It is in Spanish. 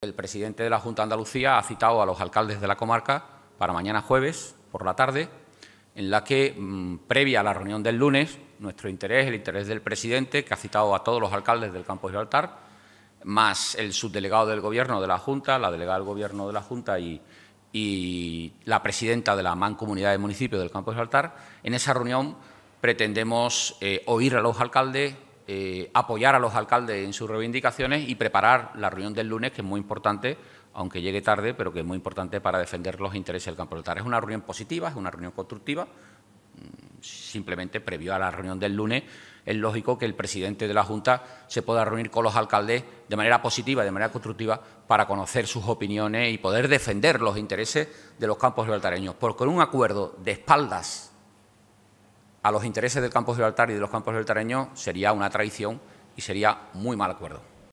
El presidente de la Junta de Andalucía ha citado a los alcaldes de la comarca para mañana jueves por la tarde, en la que, mm, previa a la reunión del lunes, nuestro interés, el interés del presidente, que ha citado a todos los alcaldes del campo de Gibraltar, más el subdelegado del Gobierno de la Junta, la delegada del Gobierno de la Junta y, la presidenta de la Mancomunidad de Municipios del campo de Gibraltar, en esa reunión pretendemos eh, oír a los alcaldes, eh, apoyar a los alcaldes en sus reivindicaciones y preparar la reunión del lunes, que es muy importante, aunque llegue tarde, pero que es muy importante para defender los intereses del campo Es una reunión positiva, es una reunión constructiva. Mm, simplemente, previo a la reunión del lunes, es lógico que el presidente de la Junta se pueda reunir con los alcaldes de manera positiva, de manera constructiva, para conocer sus opiniones y poder defender los intereses de los campos libertareños. Porque un acuerdo de espaldas a los intereses del campo de altar y de los campos Tareño sería una traición y sería muy mal acuerdo.